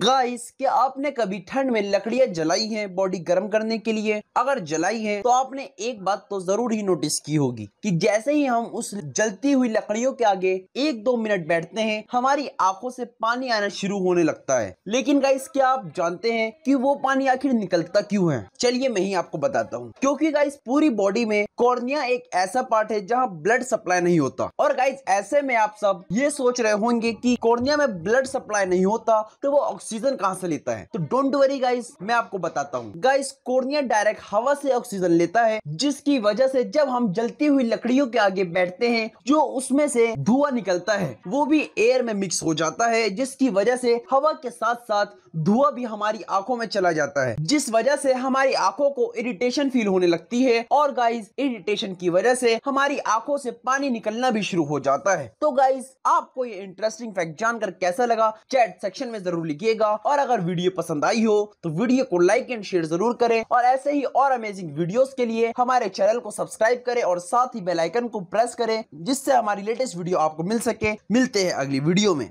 guys क्या आपने कभी ठंड में लकड़ियां जलाई हैं बॉडी गर्म करने के लिए अगर जलाई हैं तो आपने एक बात तो जरूर ही नोटिस की होगी कि जैसे ही हम उस जलती हुई लकड़ियों के आगे एक दो मिनट बैठते हैं हमारी आंखों से पानी आना शुरू होने लगता है लेकिन गाइस क्या आप जानते हैं कि वो पानी आखिर निकलता क्यूँ है चलिए मैं ही आपको बताता हूँ क्योंकि गाइस पूरी बॉडी में कॉर्निया एक ऐसा पार्ट है जहाँ ब्लड सप्लाई नहीं होता और गाइस ऐसे में आप सब ये सोच रहे होंगे की कॉर्निया में ब्लड सप्लाई नहीं होता तो वो ऑक्सीजन कहाँ से लेता है तो डोंट वरी गाइस मैं आपको बताता हूँ गाइस कोर्निया डायरेक्ट हवा से ऑक्सीजन लेता है जिसकी वजह से जब हम जलती हुई लकड़ियों के आगे बैठते हैं जो उसमें से धुआं निकलता है वो भी एयर में मिक्स हो जाता है जिसकी वजह से हवा के साथ साथ धुआं भी हमारी आंखों में चला जाता है जिस वजह से हमारी आंखों को इरिटेशन फील होने लगती है और गाइस इरिटेशन की वजह से हमारी आंखों से पानी निकलना भी शुरू हो जाता है तो गाइस आपको ये इंटरेस्टिंग फैक्ट जानकर कैसा लगा चैट सेक्शन में जरूर लिखिए कीजिएगा और अगर वीडियो पसंद आई हो तो वीडियो को लाइक एंड शेयर जरूर करें और ऐसे ही और अमेजिंग वीडियोस के लिए हमारे चैनल को सब्सक्राइब करें और साथ ही बेलाइकन को प्रेस करें जिससे हमारी लेटेस्ट वीडियो आपको मिल सके मिलते हैं अगली वीडियो में